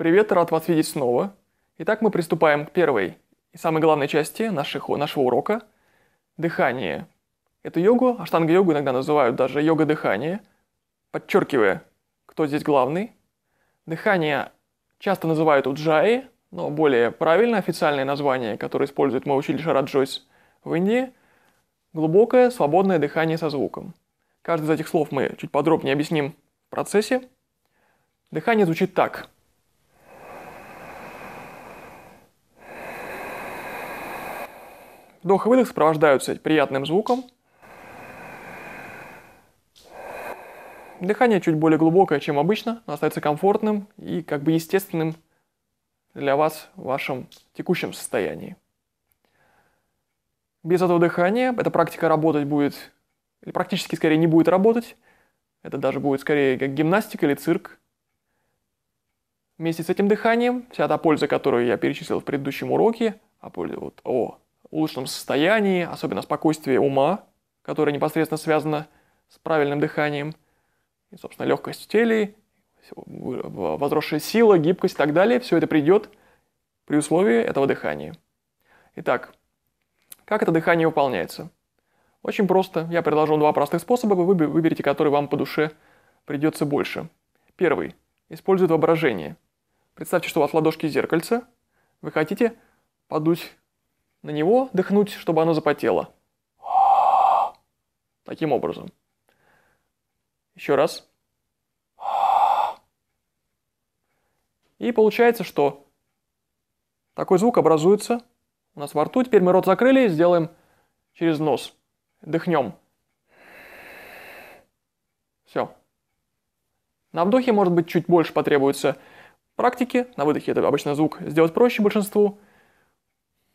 Привет, рад вас видеть снова. Итак, мы приступаем к первой и самой главной части наших, нашего урока – дыхание. Эту йогу, аштанга-йогу иногда называют даже йога дыхание, подчеркивая, кто здесь главный. Дыхание часто называют уджаи, но более правильно официальное название, которое использует мой учитель Шарад Джойс в Индии – глубокое свободное дыхание со звуком. Каждый из этих слов мы чуть подробнее объясним в процессе. Дыхание звучит так – Вдох и выдох сопровождаются приятным звуком. Дыхание чуть более глубокое, чем обычно, но остается комфортным и как бы естественным для вас в вашем текущем состоянии. Без этого дыхания эта практика работать будет, или практически скорее не будет работать. Это даже будет скорее как гимнастика или цирк. Вместе с этим дыханием вся та польза, которую я перечислил в предыдущем уроке, а польза вот о улучшенном состоянии, особенно спокойствие ума, которое непосредственно связано с правильным дыханием, и, собственно, легкость в теле, возросшая сила, гибкость и так далее, все это придет при условии этого дыхания. Итак, как это дыхание выполняется? Очень просто. Я предложу два простых способа, вы выберите который вам по душе придется больше. Первый. Использует воображение. Представьте, что у вас ладошки зеркальца. Вы хотите подуть на него дыхнуть, чтобы оно запотело. Таким образом. Еще раз. И получается, что такой звук образуется у нас во рту. Теперь мы рот закрыли, и сделаем через нос. Дыхнем. Все. На вдохе, может быть, чуть больше потребуется практики. На выдохе это обычно звук сделать проще большинству.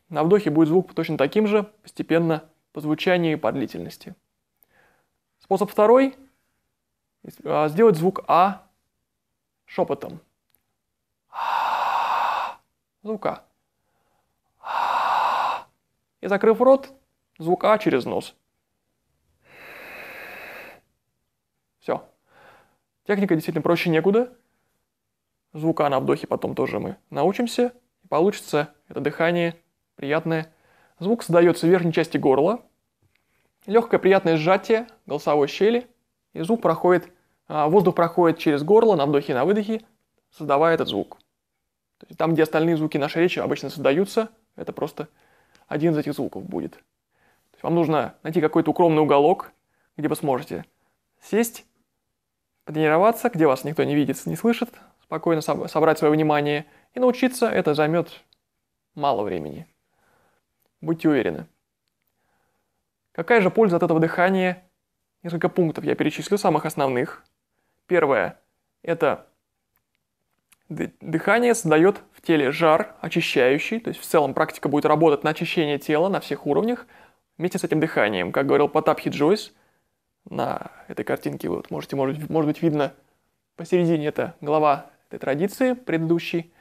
На вдохе будет звук точно таким же, постепенно по звучанию и по длительности. Способ второй – а, сделать звук А шепотом. Звука. И закрыв рот, звук А через нос. Все. Техника действительно проще некуда. Звука на вдохе потом тоже мы научимся. И получится это дыхание – приятное. Звук создается в верхней части горла. Легкое приятное сжатие голосовой щели. И звук проходит, а, воздух проходит через горло на вдохе и на выдохе, создавая этот звук. То есть там, где остальные звуки нашей речи обычно создаются, это просто один из этих звуков будет. То есть вам нужно найти какой-то укромный уголок, где вы сможете сесть, потренироваться, где вас никто не видит, не слышит, спокойно собрать свое внимание и научиться, это займет мало времени. Будьте уверены. Какая же польза от этого дыхания? Несколько пунктов я перечислю, самых основных. Первое – это дыхание создает в теле жар, очищающий, то есть в целом практика будет работать на очищение тела на всех уровнях вместе с этим дыханием. Как говорил Потапхи Джойс, на этой картинке вы вот можете, может, быть, может быть, видно посередине это глава этой традиции предыдущей,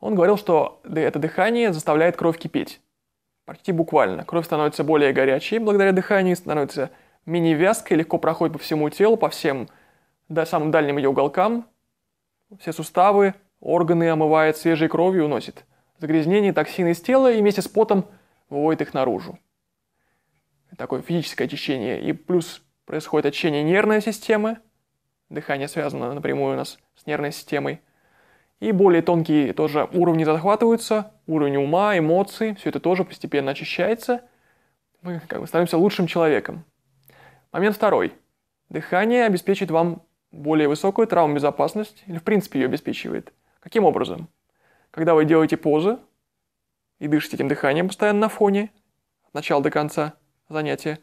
он говорил, что это дыхание заставляет кровь кипеть. Почти буквально. Кровь становится более горячей благодаря дыханию, становится менее вязкой, легко проходит по всему телу, по всем да, самым дальним ее уголкам. Все суставы, органы омывает свежей кровью уносит. Загрязнение, токсины из тела и вместе с потом выводит их наружу. Такое физическое очищение. И плюс происходит очищение нервной системы. Дыхание связано напрямую у нас с нервной системой. И более тонкие тоже уровни захватываются, уровень ума, эмоции все это тоже постепенно очищается. Мы как бы становимся лучшим человеком. Момент второй. Дыхание обеспечит вам более высокую травмобезопасность, или в принципе ее обеспечивает. Каким образом? Когда вы делаете позы и дышите этим дыханием постоянно на фоне, от начала до конца занятия,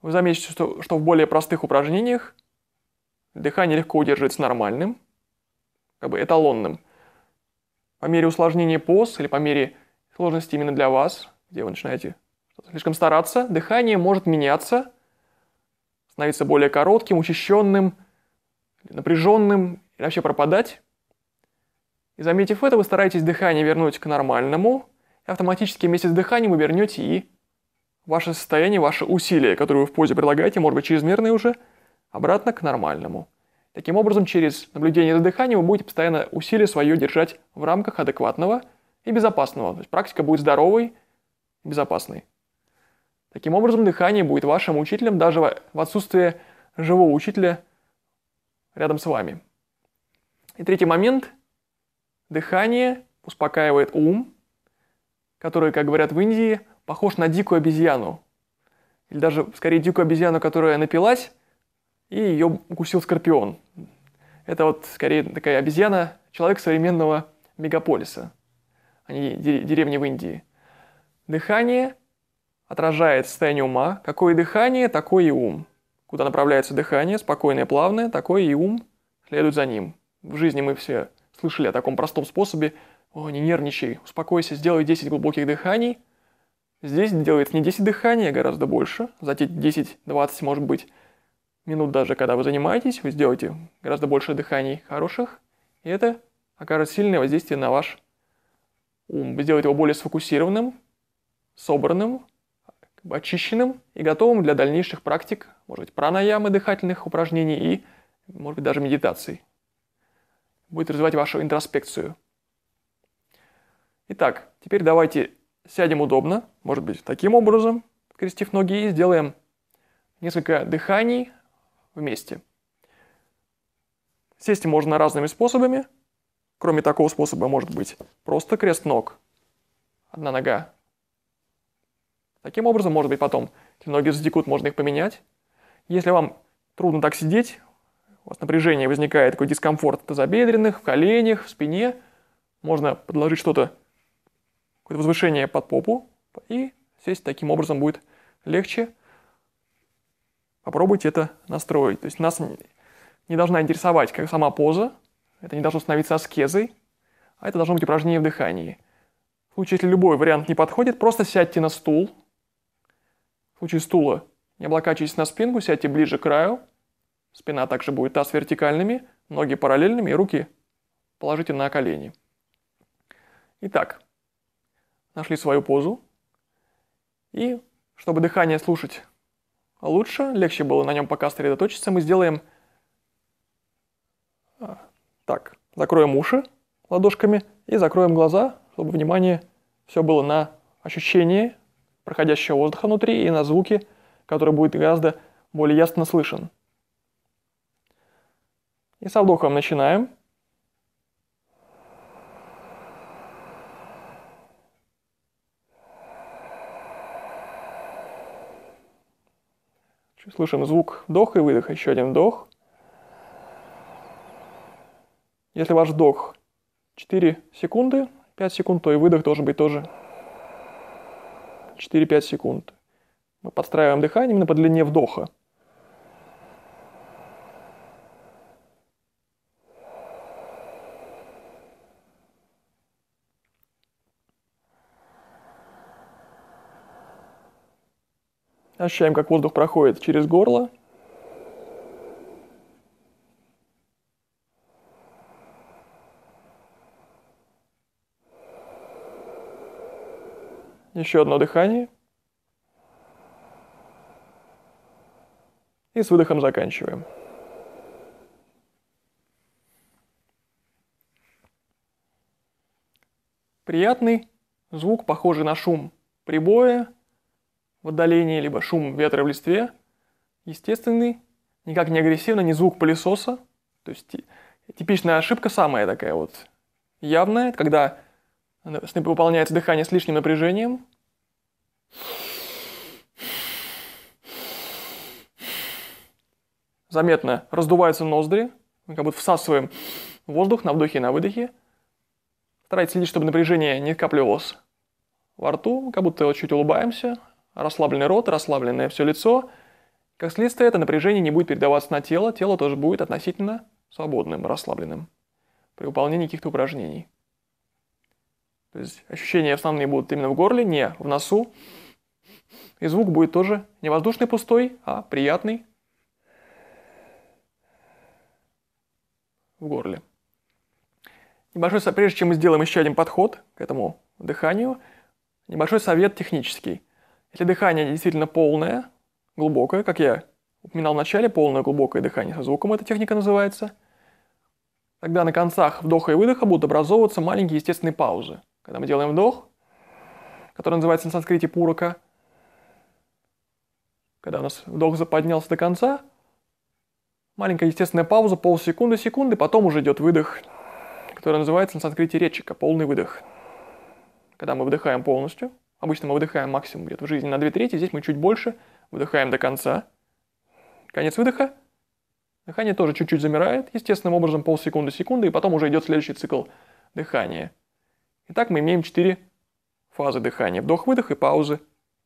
вы заметите, что, что в более простых упражнениях дыхание легко удерживается нормальным, как бы эталонным по мере усложнения поз или по мере сложности именно для вас, где вы начинаете слишком стараться, дыхание может меняться, становиться более коротким, учащенным, напряженным или вообще пропадать. И заметив это, вы стараетесь дыхание вернуть к нормальному, и автоматически вместе с дыханием вы вернете и ваше состояние, ваше усилие, которое вы в позе предлагаете, может быть, чрезмерное уже, обратно к нормальному. Таким образом, через наблюдение за дыханием вы будете постоянно усилие свое держать в рамках адекватного и безопасного. То есть практика будет здоровой и безопасной. Таким образом, дыхание будет вашим учителем даже в отсутствии живого учителя рядом с вами. И третий момент. Дыхание успокаивает ум, который, как говорят в Индии, похож на дикую обезьяну. Или даже, скорее, дикую обезьяну, которая напилась – и ее укусил скорпион. Это вот скорее такая обезьяна, человек современного мегаполиса, а не деревни в Индии. Дыхание отражает состояние ума. Какое дыхание, такой и ум. Куда направляется дыхание, спокойное, плавное, такой и ум следует за ним. В жизни мы все слышали о таком простом способе. О, не нервничай, успокойся, сделай 10 глубоких дыханий. Здесь делается не 10 дыханий, а гораздо больше. За 10-20, может быть, минут даже, когда вы занимаетесь, вы сделаете гораздо больше дыханий хороших, и это окажет сильное воздействие на ваш ум. Вы сделаете его более сфокусированным, собранным, как бы очищенным и готовым для дальнейших практик, может быть, пранаямы дыхательных упражнений и, может быть, даже медитаций. Будет развивать вашу интроспекцию. Итак, теперь давайте сядем удобно, может быть, таким образом, крестив ноги, и сделаем несколько дыханий вместе. Сесть можно разными способами. Кроме такого способа может быть просто крест ног, одна нога. Таким образом, может быть, потом, если ноги затекут, можно их поменять. Если вам трудно так сидеть, у вас напряжение возникает, такой дискомфорт в тазобедренных, в коленях, в спине, можно подложить что-то, какое-то возвышение под попу, и сесть таким образом будет легче попробуйте это настроить. То есть нас не должна интересовать как сама поза, это не должно становиться аскезой, а это должно быть упражнение в дыхании. В случае, если любой вариант не подходит, просто сядьте на стул. В случае стула не облокачивайтесь на спинку, сядьте ближе к краю. Спина также будет таз вертикальными, ноги параллельными и руки положите на колени. Итак, нашли свою позу. И чтобы дыхание слушать а лучше, легче было на нем пока сосредоточиться. Мы сделаем... А, так, закроем уши ладошками и закроем глаза, чтобы внимание все было на ощущении проходящего воздуха внутри и на звуки, который будет гораздо более ясно слышен. И со вдохом начинаем. Слышим звук вдоха и выдоха. Еще один вдох. Если ваш вдох 4 секунды, 5 секунд, то и выдох должен быть тоже 4-5 секунд. Мы подстраиваем дыхание именно по длине вдоха. Ощущаем, как воздух проходит через горло. Еще одно дыхание. И с выдохом заканчиваем. Приятный звук, похожий на шум прибоя, в отдалении, либо шум ветра в листве, естественный, никак не агрессивный, не звук пылесоса. То есть типичная ошибка самая такая вот явная, когда выполняется дыхание с лишним напряжением. Заметно раздуваются ноздри, мы как будто всасываем воздух на вдохе и на выдохе. Старайтесь следить, чтобы напряжение не скапливалось во рту, как будто чуть улыбаемся, расслабленный рот, расслабленное все лицо. Как следствие, это напряжение не будет передаваться на тело, тело тоже будет относительно свободным, расслабленным при выполнении каких-то упражнений. То есть ощущения основные будут именно в горле, не в носу. И звук будет тоже не воздушный пустой, а приятный в горле. Небольшой, прежде чем мы сделаем еще один подход к этому дыханию, небольшой совет технический. Если дыхание действительно полное, глубокое, как я упоминал в начале, полное глубокое дыхание со звуком, эта техника называется, тогда на концах вдоха и выдоха будут образовываться маленькие естественные паузы. Когда мы делаем вдох, который называется на санскрите пурака, когда у нас вдох заподнялся до конца, маленькая естественная пауза, полсекунды, секунды, потом уже идет выдох, который называется на санскрите речика, полный выдох. Когда мы вдыхаем полностью – Обычно мы выдыхаем максимум где-то в жизни на 2 трети, здесь мы чуть больше, выдыхаем до конца. Конец выдоха. Дыхание тоже чуть-чуть замирает, естественным образом полсекунды, секунды, и потом уже идет следующий цикл дыхания. Итак, мы имеем 4 фазы дыхания. Вдох-выдох и паузы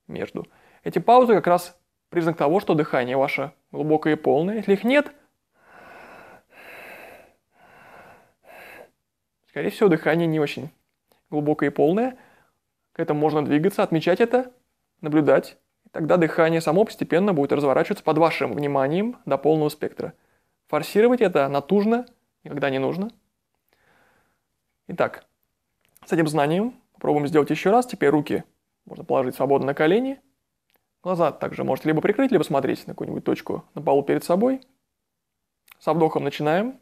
между. Эти паузы как раз признак того, что дыхание ваше глубокое и полное. Если их нет, скорее всего, дыхание не очень глубокое и полное – к этому можно двигаться, отмечать это, наблюдать. И тогда дыхание само постепенно будет разворачиваться под вашим вниманием до полного спектра. Форсировать это натужно никогда не нужно. Итак, с этим знанием попробуем сделать еще раз. Теперь руки можно положить свободно на колени. Глаза также можете либо прикрыть, либо смотреть на какую-нибудь точку на полу перед собой. Со вдохом начинаем.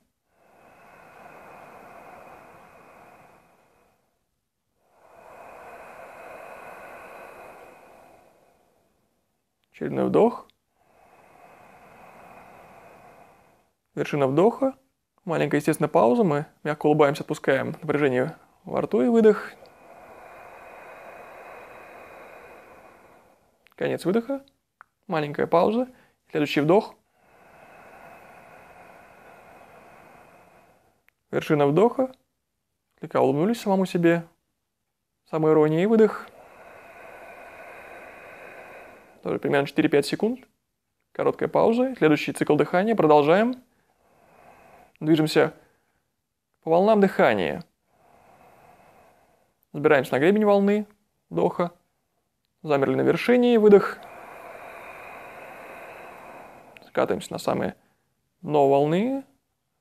Очередной вдох. Вершина вдоха. Маленькая, естественно, пауза. Мы мягко улыбаемся, отпускаем напряжение во рту и выдох. Конец выдоха. Маленькая пауза. Следующий вдох. Вершина вдоха. Слегка улыбнулись самому себе. Самоирония и выдох тоже примерно 4-5 секунд. Короткая пауза, следующий цикл дыхания, продолжаем. Движемся по волнам дыхания. Забираемся на гребень волны, вдоха. Замерли на вершине, выдох. Скатываемся на самое дно волны.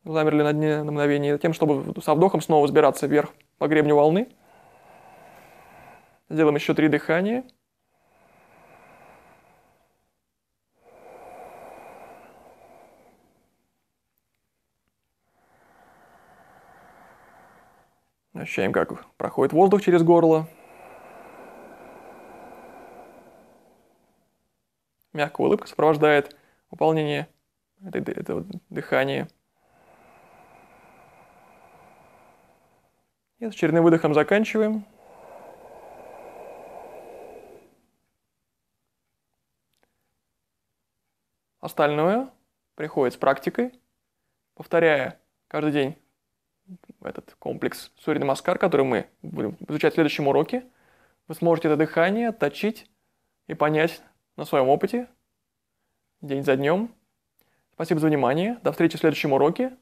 Замерли на дне на мгновение, тем, чтобы со вдохом снова взбираться вверх по гребню волны. Сделаем еще три дыхания. Ощущаем, как проходит воздух через горло. Мягкая улыбка сопровождает выполнение этого дыхания. И с очередным выдохом заканчиваем. Остальное приходит с практикой, повторяя каждый день этот комплекс маскар, который мы будем изучать в следующем уроке, вы сможете это дыхание точить и понять на своем опыте день за днем. Спасибо за внимание. До встречи в следующем уроке.